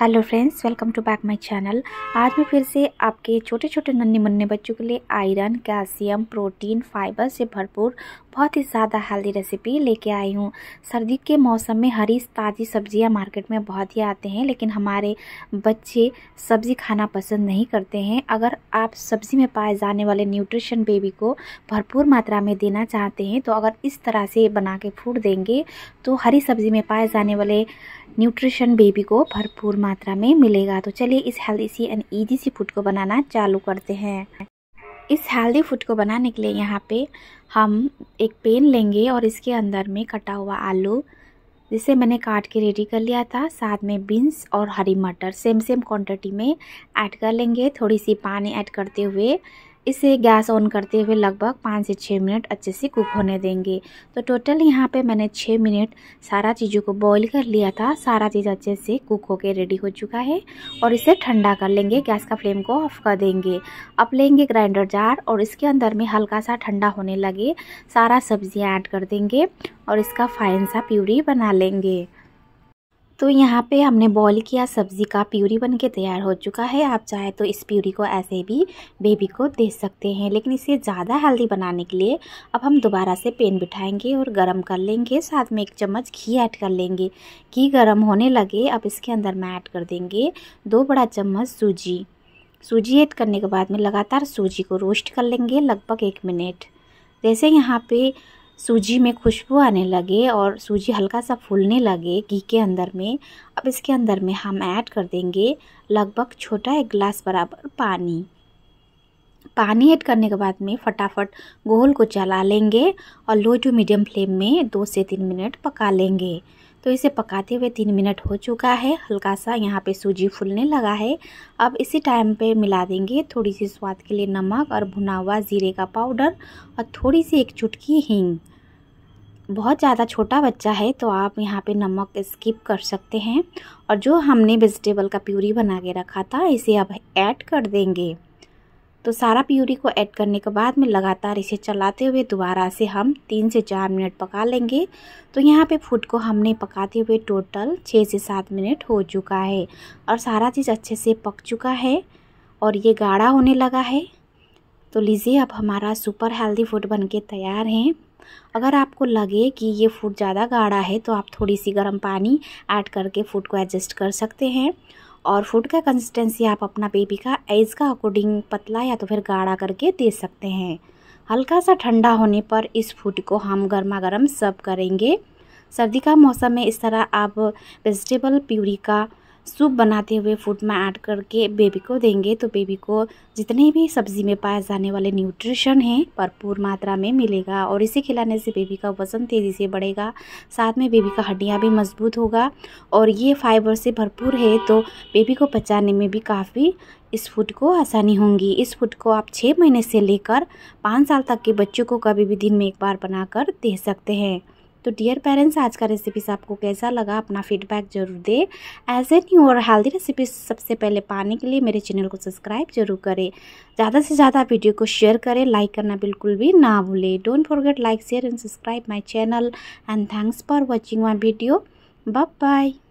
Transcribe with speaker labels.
Speaker 1: hello friends welcome to back my channel आज मैं फिर से आपके छोटे छोटे नन्हे मुन्ने बच्चों के लिए आयरन कैल्शियम प्रोटीन फाइबर से भरपूर बहुत ही ज़्यादा हेल्दी रेसिपी लेके आई हूँ सर्दी के मौसम में हरी ताज़ी सब्जियाँ मार्केट में बहुत ही आते हैं लेकिन हमारे बच्चे सब्ज़ी खाना पसंद नहीं करते हैं अगर आप सब्ज़ी में पाए जाने वाले न्यूट्रिशन बेबी को भरपूर मात्रा में देना चाहते हैं तो अगर इस तरह से बना के फूड देंगे तो हरी सब्ज़ी में पाए जाने वाले न्यूट्रिशन बेबी को भरपूर मात्रा में मिलेगा तो चलिए इस हेल्दी सी एंड ईजी सी फूड को बनाना चालू करते हैं इस हेल्दी फूड को बनाने के लिए यहाँ पे हम एक पेन लेंगे और इसके अंदर में कटा हुआ आलू जिसे मैंने काट के रेडी कर लिया था साथ में बीन्स और हरी मटर सेम सेम क्वांटिटी में ऐड कर लेंगे थोड़ी सी पानी ऐड करते हुए इसे गैस ऑन करते हुए लगभग पाँच से छः मिनट अच्छे से कुक होने देंगे तो टोटल यहाँ पे मैंने छः मिनट सारा चीज़ों को बॉईल कर लिया था सारा चीज़ अच्छे से कुक होकर रेडी हो चुका है और इसे ठंडा कर लेंगे गैस का फ्लेम को ऑफ कर देंगे अब लेंगे ग्राइंडर जार और इसके अंदर में हल्का सा ठंडा होने लगे सारा सब्जियाँ ऐड कर देंगे और इसका फाइन सा प्यूरी बना लेंगे तो यहाँ पे हमने बॉईल किया सब्ज़ी का प्यूरी बन के तैयार हो चुका है आप चाहे तो इस प्यूरी को ऐसे भी बेबी को दे सकते हैं लेकिन इसे ज़्यादा हेल्दी बनाने के लिए अब हम दोबारा से पेन बिठाएंगे और गरम कर लेंगे साथ में एक चम्मच घी ऐड कर लेंगे घी गरम होने लगे अब इसके अंदर में ऐड कर देंगे दो बड़ा चम्मच सूजी सूजी ऐड करने के बाद में लगातार सूजी को रोस्ट कर लेंगे लगभग एक मिनट जैसे यहाँ पर सूजी में खुशबू आने लगे और सूजी हल्का सा फूलने लगे घी के अंदर में अब इसके अंदर में हम ऐड कर देंगे लगभग छोटा एक गिलास बराबर पानी पानी ऐड करने के बाद में फटाफट गोल को चला लेंगे और लो टू मीडियम फ्लेम में दो से तीन मिनट पका लेंगे तो इसे पकाते हुए तीन मिनट हो चुका है हल्का सा यहाँ पे सूजी फूलने लगा है अब इसी टाइम पे मिला देंगे थोड़ी सी स्वाद के लिए नमक और भुना हुआ ज़ीरे का पाउडर और थोड़ी सी एक चुटकी हींग बहुत ज़्यादा छोटा बच्चा है तो आप यहाँ पे नमक स्किप कर सकते हैं और जो हमने वेजिटेबल का प्यूरी बना के रखा था इसे अब ऐड कर देंगे तो सारा प्यूरी को ऐड करने के बाद में लगातार इसे चलाते हुए दोबारा से हम तीन से चार मिनट पका लेंगे तो यहाँ पे फूड को हमने पकाते हुए टोटल छः से सात मिनट हो चुका है और सारा चीज़ अच्छे से पक चुका है और ये गाढ़ा होने लगा है तो लीजिए अब हमारा सुपर हेल्दी फूड बन तैयार हैं अगर आपको लगे कि ये फूड ज़्यादा गाढ़ा है तो आप थोड़ी सी गर्म पानी ऐड करके फूड को एडजस्ट कर सकते हैं और फूड का कंसिस्टेंसी आप अपना बेबी का एज का अकॉर्डिंग पतला या तो फिर गाढ़ा करके दे सकते हैं हल्का सा ठंडा होने पर इस फूड को हम गर्मा गर्म सर्व करेंगे सर्दी का मौसम में इस तरह आप वेजिटेबल प्यूरी का सूप बनाते हुए फूड में ऐड करके बेबी को देंगे तो बेबी को जितने भी सब्जी में पाए जाने वाले न्यूट्रिशन हैं भरपूर मात्रा में मिलेगा और इसे खिलाने से बेबी का वज़न तेज़ी से बढ़ेगा साथ में बेबी का हड्डियाँ भी मजबूत होगा और ये फाइबर से भरपूर है तो बेबी को पचाने में भी काफ़ी इस फूड को आसानी होंगी इस फूड को आप छः महीने से लेकर पाँच साल तक के बच्चों को कभी भी दिन में एक बार बनाकर दे सकते हैं तो डियर पेरेंट्स आज का रेसिपीज आपको कैसा लगा अपना फीडबैक जरूर दें ए न्यू और हेल्दी रेसिपीज सबसे पहले पाने के लिए मेरे चैनल को सब्सक्राइब जरूर करें ज़्यादा से ज़्यादा वीडियो को शेयर करें लाइक करना बिल्कुल भी ना भूलें don't forget like share and subscribe my channel and thanks for watching my video bye bye